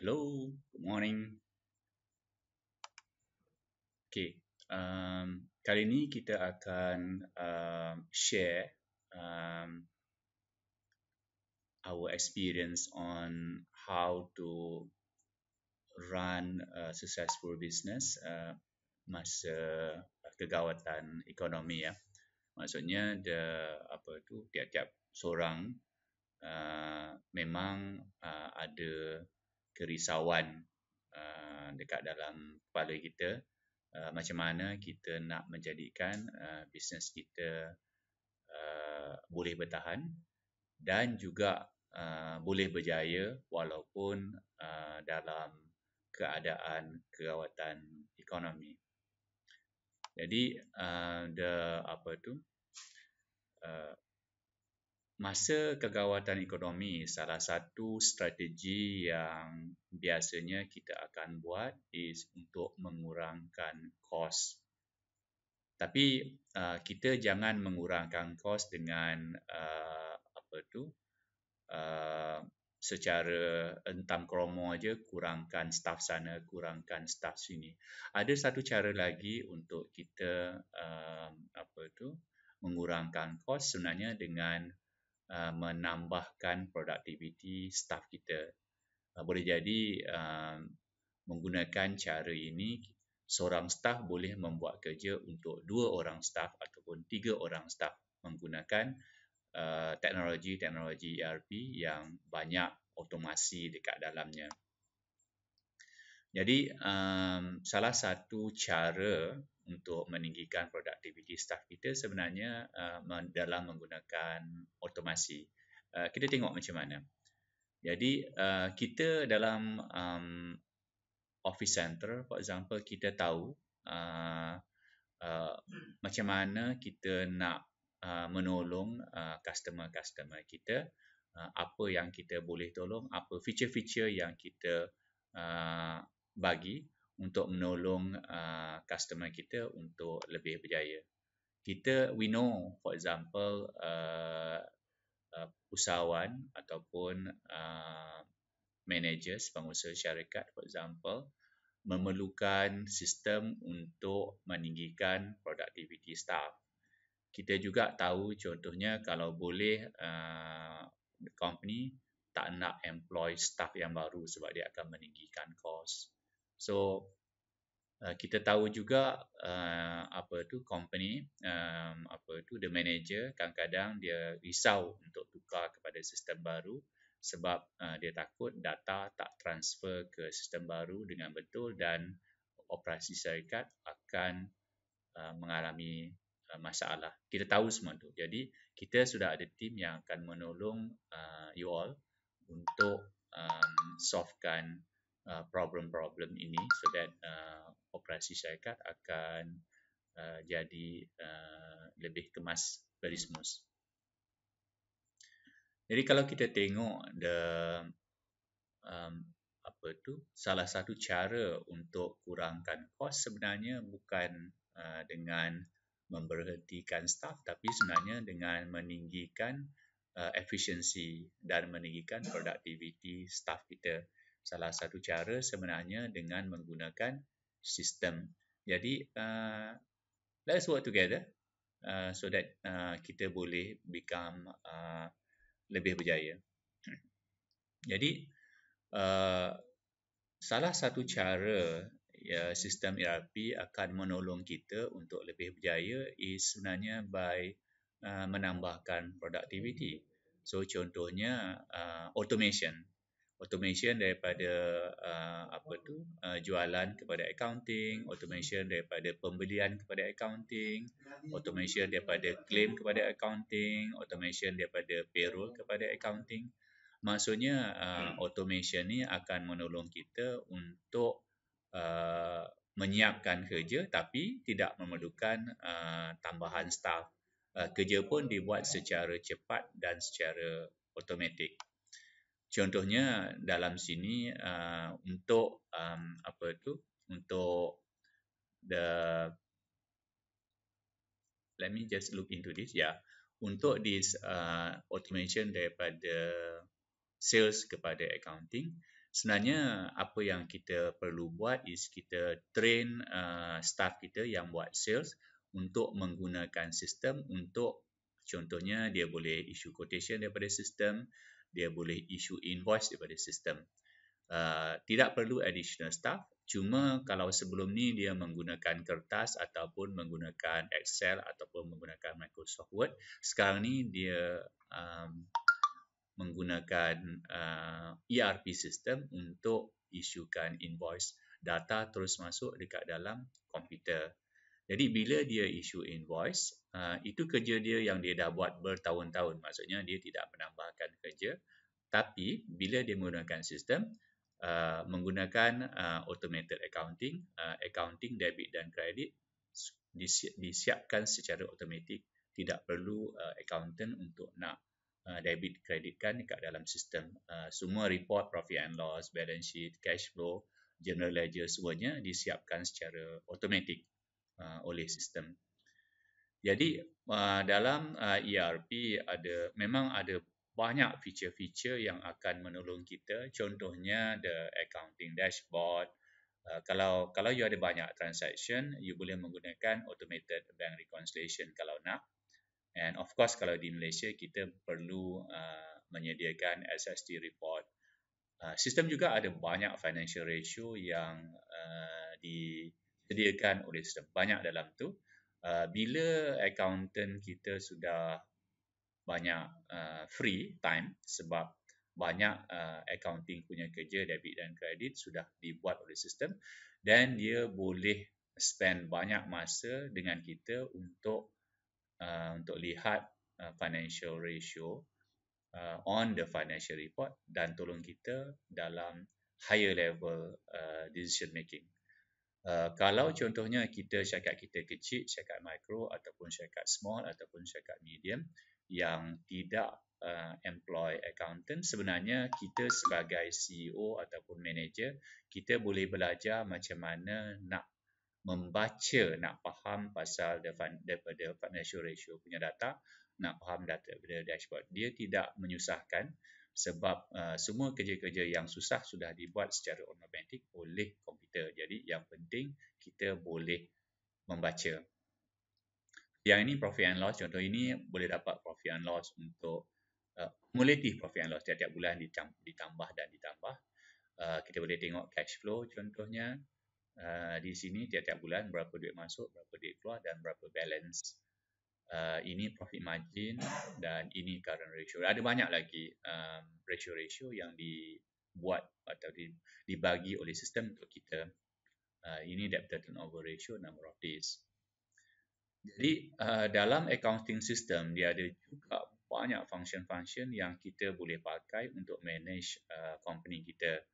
Hello, good morning. Okay, um, kali ini kita akan um, share um, our experience on how to run a successful business uh, masa kegawatan ekonomi ya. Maksudnya the apa tu tiap-tiap seorang uh, memang uh, ada kerisauan uh, dekat dalam kepala kita uh, macam mana kita nak menjadikan uh, bisnes kita uh, boleh bertahan dan juga uh, boleh berjaya walaupun uh, dalam keadaan kegawatan ekonomi. Jadi uh, the apa tu uh, Masa kegawatan ekonomi salah satu strategi yang biasanya kita akan buat is untuk mengurangkan kos. Tapi uh, kita jangan mengurangkan kos dengan uh, apa tu uh, secara entam kromo aja kurangkan staf sana kurangkan staf sini. Ada satu cara lagi untuk kita uh, apa tu mengurangkan kos sebenarnya dengan uh, menambahkan produktiviti staf kita. Uh, boleh jadi uh, menggunakan cara ini seorang staf boleh membuat kerja untuk dua orang staf ataupun tiga orang staf menggunakan uh, teknologi-teknologi ERP yang banyak automasi dekat dalamnya. Jadi um, salah satu cara untuk meninggikan produktiviti staff kita sebenarnya uh, dalam menggunakan automasi. Uh, kita tengok macam mana. Jadi uh, kita dalam um, office center, for example, kita tahu uh, uh, macam mana kita nak uh, menolong uh, customer-customer kita, uh, apa yang kita boleh tolong, apa feature-feature yang kita uh, bagi untuk menolong uh, customer kita untuk lebih berjaya. Kita we know for example uh, uh, usahawan ataupun uh, managers pengusaha syarikat for example memerlukan sistem untuk meninggikan productivity staff. Kita juga tahu contohnya kalau boleh uh, company tak nak employ staff yang baru sebab dia akan meninggikan cost. So uh, kita tahu juga uh, apa tu company um, apa tu the manager kadang-kadang dia risau untuk tukar kepada sistem baru sebab uh, dia takut data tak transfer ke sistem baru dengan betul dan operasi syarikat akan uh, mengalami uh, masalah. Kita tahu semua tu. Jadi kita sudah ada tim yang akan menolong uh, you all untuk um, softkan Uh, problem-problem uh, ini so that uh, operasi syarikat akan uh, jadi uh, lebih kemas hmm. smooth. Jadi kalau kita tengok the um, apa tu salah satu cara untuk kurangkan kos sebenarnya bukan uh, dengan memberhentikan staf tapi sebenarnya dengan meninggikan uh, efisiensi dan meninggikan produktiviti staf kita salah satu cara sebenarnya dengan menggunakan sistem. Jadi uh, let's work together uh, so that uh, kita boleh become uh, lebih berjaya. Jadi uh, salah satu cara ya sistem ERP akan menolong kita untuk lebih berjaya is sebenarnya by uh, menambahkan productivity. So contohnya uh, automation automation daripada uh, apa tu uh, jualan kepada accounting automation daripada pembelian kepada accounting automation daripada claim kepada accounting automation daripada payroll kepada accounting maksudnya uh, automation ni akan menolong kita untuk uh, menyiapkan kerja tapi tidak memerlukan uh, tambahan staff uh, kerja pun dibuat secara cepat dan secara automatik contohnya dalam sini uh, untuk um, apa itu untuk the let me just look into this ya yeah. untuk this uh, automation daripada sales kepada accounting sebenarnya apa yang kita perlu buat is kita train uh, staff kita yang buat sales untuk menggunakan sistem untuk contohnya dia boleh issue quotation daripada sistem dia boleh issue invoice daripada sistem. Uh, tidak perlu additional staff, cuma kalau sebelum ni dia menggunakan kertas ataupun menggunakan Excel ataupun menggunakan Microsoft Word, sekarang ni dia um, menggunakan uh, ERP system untuk isukan invoice data terus masuk dekat dalam komputer. Jadi bila dia isu invoice, uh, itu kerja dia yang dia dah buat bertahun-tahun. Maksudnya dia tidak menambahkan kerja. Tapi bila dia menggunakan sistem, uh, menggunakan uh, automated accounting, uh, accounting debit dan kredit disi- disiapkan secara automatik. Tidak perlu uh, accountant untuk nak uh, debit kreditkan dekat dalam sistem. Uh, semua report, profit and loss, balance sheet, cash flow, general ledger semuanya disiapkan secara automatik uh, oleh sistem. Jadi uh, dalam uh, ERP ada memang ada banyak feature-feature yang akan menolong kita. Contohnya the accounting dashboard. Uh, kalau kalau you ada banyak transaction, you boleh menggunakan automated bank reconciliation kalau nak. And of course kalau di Malaysia kita perlu uh, menyediakan SST report. Uh, sistem juga ada banyak financial ratio yang uh, di disediakan oleh sistem. Banyak dalam tu. Uh, bila accountant kita sudah banyak uh, free time sebab banyak uh, accounting punya kerja debit dan kredit sudah dibuat oleh sistem dan dia boleh spend banyak masa dengan kita untuk uh, untuk lihat uh, financial ratio uh, on the financial report dan tolong kita dalam higher level uh, decision making Uh, kalau contohnya kita syarikat kita kecil, syarikat mikro ataupun syarikat small ataupun syarikat medium yang tidak uh, employ accountant, sebenarnya kita sebagai CEO ataupun manager, kita boleh belajar macam mana nak membaca, nak faham pasal daripada financial ratio punya data, nak faham data daripada dashboard. Dia tidak menyusahkan sebab uh, semua kerja-kerja yang susah sudah dibuat secara automatik oleh komputer. Jadi yang penting kita boleh membaca. Yang ini profit and loss, contoh ini boleh dapat profit and loss untuk uh, cumulative profit and loss Setiap tiap bulan ditambah dan ditambah. Uh, kita boleh tengok cash flow contohnya uh, di sini tiap-tiap bulan berapa duit masuk, berapa duit keluar dan berapa balance uh, ini profit margin dan ini current ratio. Ada banyak lagi um, ratio-ratio um, yang dibuat atau di, dibagi oleh sistem untuk kita. Uh, ini to turnover ratio number of days. Jadi uh, dalam accounting system dia ada juga banyak function-function yang kita boleh pakai untuk manage uh, company kita.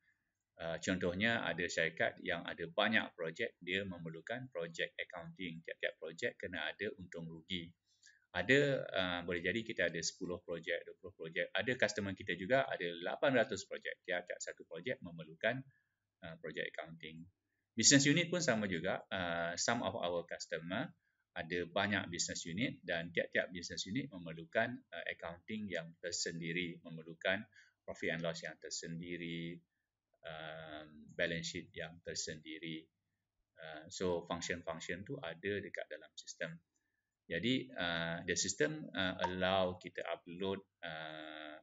Uh, contohnya ada syarikat yang ada banyak projek dia memerlukan projek accounting. Tiap-tiap projek kena ada untung rugi ada uh, boleh jadi kita ada 10 projek, 20 projek. Ada customer kita juga ada 800 projek. Tiap-tiap satu projek memerlukan uh, projek accounting. Business unit pun sama juga. Uh, some of our customer ada banyak business unit dan tiap-tiap business unit memerlukan uh, accounting yang tersendiri, memerlukan profit and loss yang tersendiri, um, balance sheet yang tersendiri. Uh, so function-function tu ada dekat dalam sistem jadi uh, the system uh, allow kita upload uh,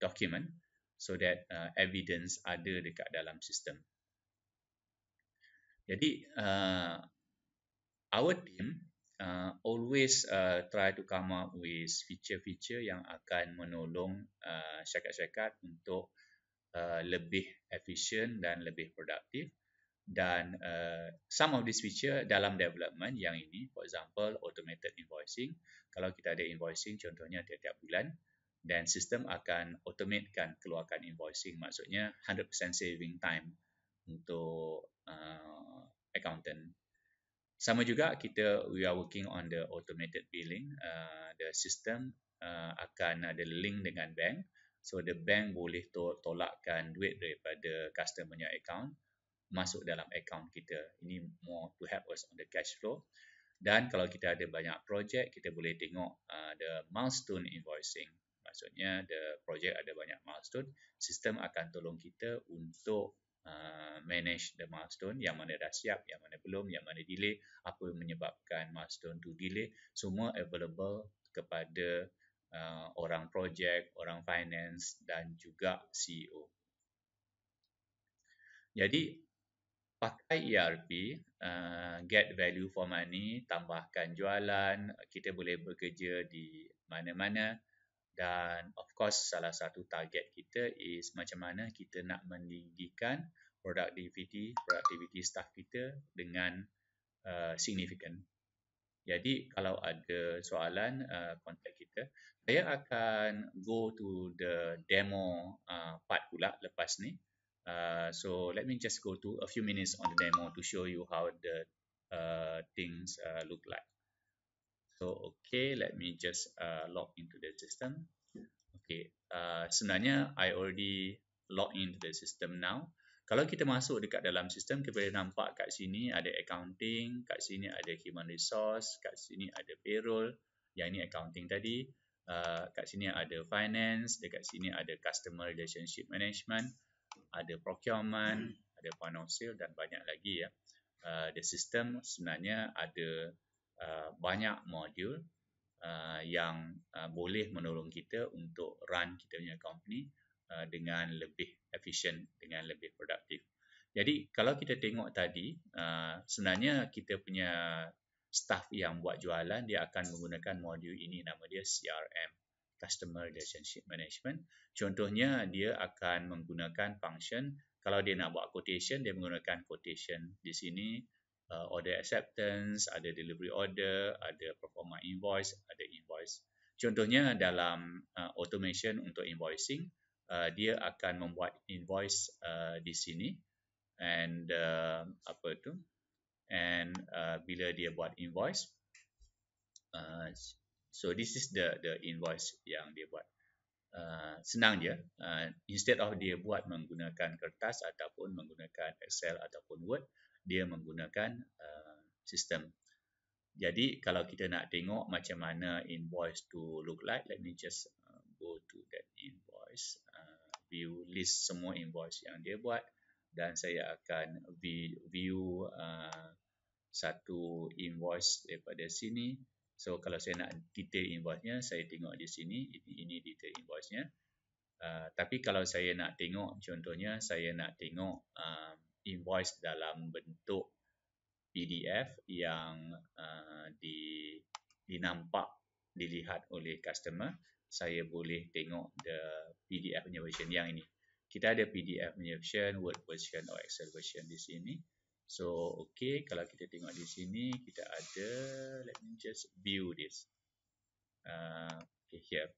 document so that uh, evidence ada dekat dalam sistem. Jadi uh, our team uh, always uh, try to come up with feature-feature yang akan menolong uh, syarikat-syarikat untuk uh, lebih efisien dan lebih produktif dan uh, some of these feature dalam development yang ini for example automated invoicing kalau kita ada invoicing contohnya tiap-tiap bulan dan sistem akan automatekan keluarkan invoicing maksudnya 100% saving time untuk uh, accountant sama juga kita we are working on the automated billing uh, the system uh, akan ada link dengan bank so the bank boleh to- tolakkan duit daripada customer account masuk dalam account kita. Ini more to help us on the cash flow. Dan kalau kita ada banyak projek, kita boleh tengok uh, the milestone invoicing. Maksudnya the project ada banyak milestone, sistem akan tolong kita untuk uh, manage the milestone yang mana dah siap, yang mana belum, yang mana delay, apa yang menyebabkan milestone tu delay, semua available kepada uh, orang projek, orang finance dan juga CEO. Jadi pakai ERP, uh, eh, get value for money, tambahkan jualan, kita boleh bekerja di mana-mana dan of course salah satu target kita is macam mana kita nak meninggikan productivity productivity staff kita dengan uh, eh, signifikan. Jadi kalau ada soalan kontak eh, uh, kita, saya akan go to the demo uh, part pula lepas ni. Uh, so let me just go to a few minutes on the demo to show you how the uh, things uh, look like. So okay, let me just uh, log into the system. Okay, uh, sebenarnya I already log into the system now. Kalau kita masuk dekat dalam sistem, kita boleh nampak kat sini ada accounting, kat sini ada human resource, kat sini ada payroll, yang ini accounting tadi. Uh, kat sini ada finance, dekat sini ada customer relationship management ada procurement, hmm. ada point of sale dan banyak lagi ya. Uh, the system sebenarnya ada uh, banyak modul uh, yang uh, boleh menolong kita untuk run kita punya company uh, dengan lebih efisien, dengan lebih produktif. Jadi kalau kita tengok tadi, uh, sebenarnya kita punya staff yang buat jualan dia akan menggunakan modul ini nama dia CRM customer relationship management. Contohnya dia akan menggunakan function kalau dia nak buat quotation dia menggunakan quotation di sini uh, order acceptance, ada delivery order, ada performa invoice, ada invoice. Contohnya dalam uh, automation untuk invoicing uh, dia akan membuat invoice uh, di sini and uh, apa tu? And uh, bila dia buat invoice uh, So this is the the invoice yang dia buat. Uh, senang je. Uh, instead of dia buat menggunakan kertas ataupun menggunakan Excel ataupun Word, dia menggunakan uh, sistem. Jadi kalau kita nak tengok macam mana invoice to look like, let me just uh, go to that invoice. Uh, view list semua invoice yang dia buat dan saya akan view uh, satu invoice daripada sini. So kalau saya nak detail invoice-nya, saya tengok di sini, ini, detail invoice-nya. Uh, tapi kalau saya nak tengok, contohnya saya nak tengok uh, invoice dalam bentuk PDF yang uh, di, dinampak, dilihat oleh customer, saya boleh tengok the PDF punya version yang ini. Kita ada PDF punya version, Word version atau Excel version di sini. So, okay, kalau kita tengok di sini, kita ada, let me just view this. Uh, okay, here.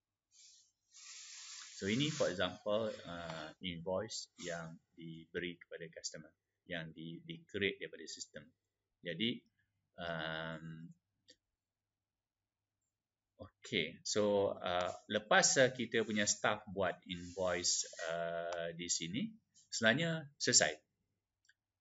So, ini for example, uh, invoice yang diberi kepada customer, yang di, di create daripada sistem. Jadi, um, okay, so uh, lepas uh, kita punya staff buat invoice uh, di sini, selanjutnya selesai.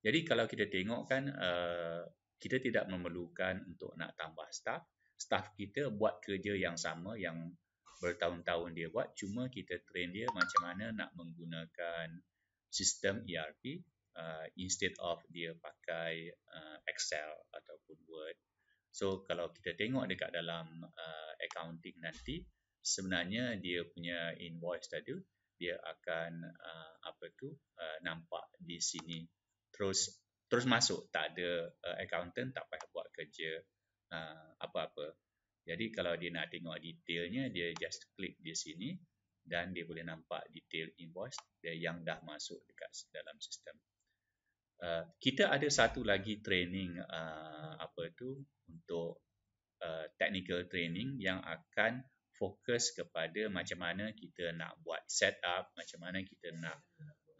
Jadi kalau kita tengok kan uh, kita tidak memerlukan untuk nak tambah staff. Staff kita buat kerja yang sama yang bertahun-tahun dia buat cuma kita train dia macam mana nak menggunakan sistem ERP uh, eh, instead of dia pakai uh, Excel ataupun Word. So kalau kita tengok dekat dalam uh, accounting nanti sebenarnya dia punya invoice tadi dia akan uh, apa tu uh, nampak di sini terus terus masuk tak ada uh, accountant tak payah buat kerja uh, apa-apa. Uh, Jadi kalau dia nak tengok detailnya dia just klik di sini dan dia boleh nampak detail invoice dia yang dah masuk dekat dalam sistem. Uh, kita ada satu lagi training uh, apa tu untuk uh, technical training yang akan fokus kepada macam mana kita nak buat setup, macam mana kita nak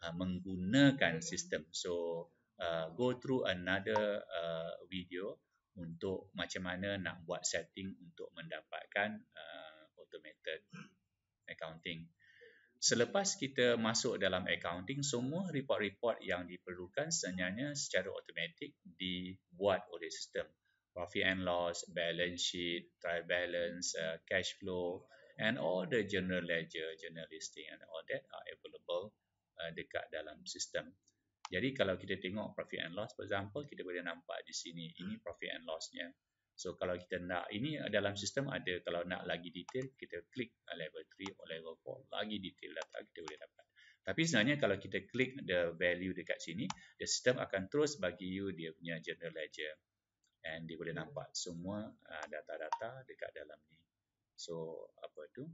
Uh, menggunakan sistem. So uh, go through another uh, video untuk macam mana nak buat setting untuk mendapatkan uh, automated accounting. Selepas kita masuk dalam accounting, semua report-report yang diperlukan sebenarnya secara automatik dibuat oleh sistem. Profit and loss, balance sheet, trial balance, uh, cash flow and all the general ledger, general listing and all that are available Uh, dekat dalam sistem. Jadi kalau kita tengok profit and loss, for example, kita boleh nampak di sini, ini profit and lossnya. So kalau kita nak, ini dalam sistem ada, kalau nak lagi detail, kita klik uh, level 3 or level 4, lagi detail data kita boleh dapat. Tapi sebenarnya kalau kita klik the value dekat sini, the system akan terus bagi you dia punya general ledger. And dia boleh nampak semua uh, data-data uh, dekat dalam ni. So apa tu?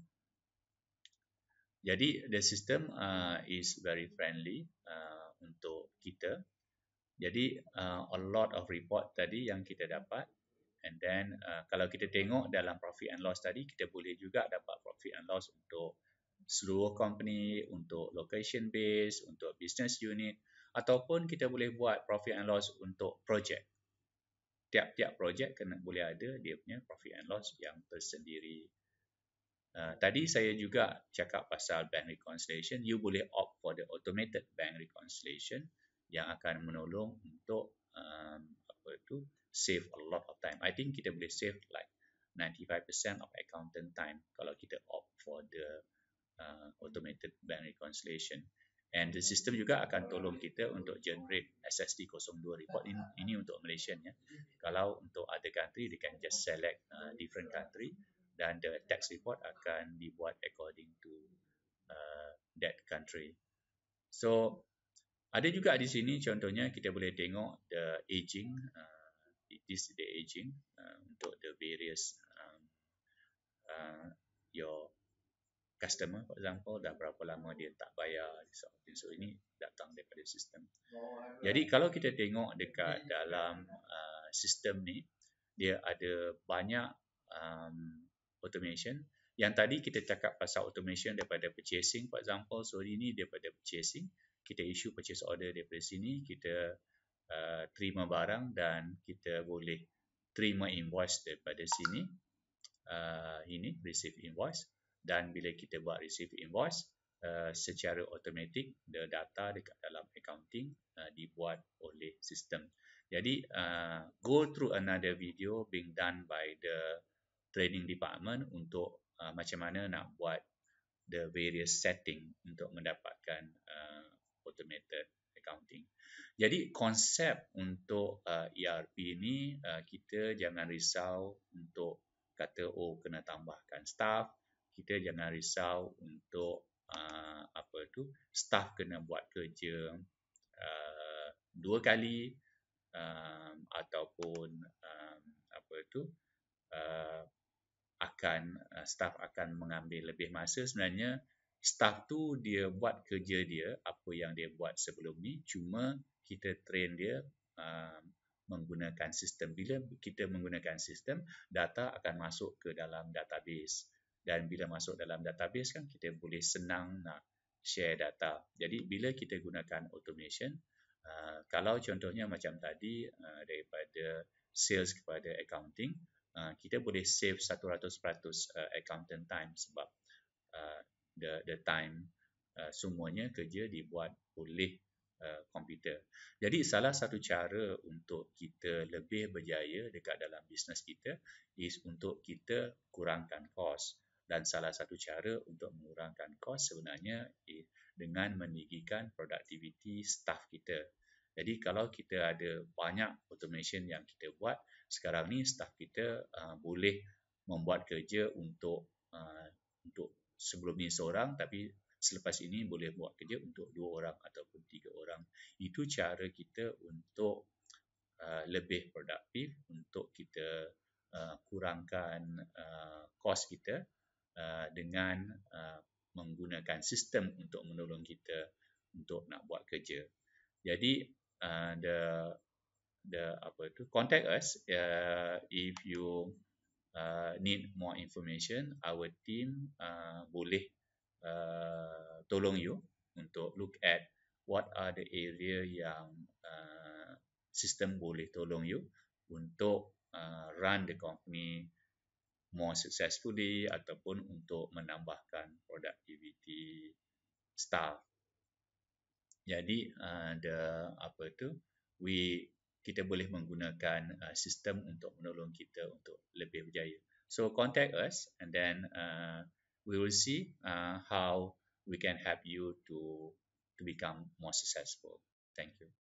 Jadi the system uh, is very friendly uh, untuk kita. Jadi uh, a lot of report tadi yang kita dapat and then uh, kalau kita tengok dalam profit and loss tadi kita boleh juga dapat profit and loss untuk seluruh company, untuk location base, untuk business unit ataupun kita boleh buat profit and loss untuk projek. Tiap-tiap projek kena boleh ada dia punya profit and loss yang tersendiri. Ah, tadi saya juga cakap pasal bank reconciliation, you boleh opt for the automated bank reconciliation yang akan menolong untuk um, apa itu save a lot of time. I think kita boleh save like 95% of accountant time kalau kita opt for the uh, automated bank reconciliation. And the system juga akan tolong kita untuk generate SST02 report ini, ini untuk Malaysia ya. Kalau untuk other country, they can just select uh, different country dan the tax report akan dibuat according to uh, that country. So ada juga di sini contohnya kita boleh tengok the aging, uh, it is the aging uh, untuk the various um, uh, your customer for example dah berapa lama dia tak bayar so, so ini datang daripada sistem jadi kalau kita tengok dekat dalam uh, sistem ni dia ada banyak um, automation. Yang tadi kita cakap pasal automation daripada purchasing for example. So ini daripada purchasing. Kita issue purchase order daripada sini. Kita uh, terima barang dan kita boleh terima invoice daripada sini. Uh, ini receive invoice. Dan bila kita buat receive invoice, Uh, secara automatic, the data dekat dalam accounting uh, dibuat oleh sistem. Jadi uh, go through another video being done by the training department untuk uh, macam mana nak buat the various setting untuk mendapatkan uh, automated accounting. Jadi konsep untuk uh, ERP ini uh, kita jangan risau untuk kata oh kena tambahkan staff, kita jangan risau untuk uh, apa tu staff kena buat kerja uh, dua kali um, ataupun um, apa tu uh, akan eh, staff akan mengambil lebih masa sebenarnya staff tu dia buat kerja dia apa yang dia buat sebelum ni cuma kita train dia uh, menggunakan sistem bila kita menggunakan sistem data akan masuk ke dalam database dan bila masuk dalam database kan kita boleh senang nak share data jadi bila kita gunakan automation uh, kalau contohnya macam tadi uh, daripada sales kepada accounting Ah, kita boleh save 100% uh, ah, accountant time sebab uh, the the time uh, semuanya kerja dibuat oleh komputer. Uh, Jadi salah satu cara untuk kita lebih berjaya dekat dalam bisnes kita is untuk kita kurangkan kos dan salah satu cara untuk mengurangkan kos sebenarnya dengan meninggikan produktiviti staf kita jadi kalau kita ada banyak automation yang kita buat, sekarang ni staff kita uh, boleh membuat kerja untuk uh, untuk sebelum ni seorang tapi selepas ini boleh buat kerja untuk dua orang ataupun tiga orang. Itu cara kita untuk uh, lebih produktif untuk kita uh, kurangkan uh, kos kita uh, dengan uh, menggunakan sistem untuk menolong kita untuk nak buat kerja. Jadi uh, the the apa itu contact us uh, if you uh, need more information our team uh, boleh uh, tolong you untuk look at what are the area yang uh, sistem boleh tolong you untuk uh, run the company more successfully ataupun untuk menambahkan productivity staff jadi ada uh, eh, apa tu? We kita boleh menggunakan uh, sistem untuk menolong kita untuk lebih berjaya. So contact us and then uh, we will see uh, how we can help you to to become more successful. Thank you.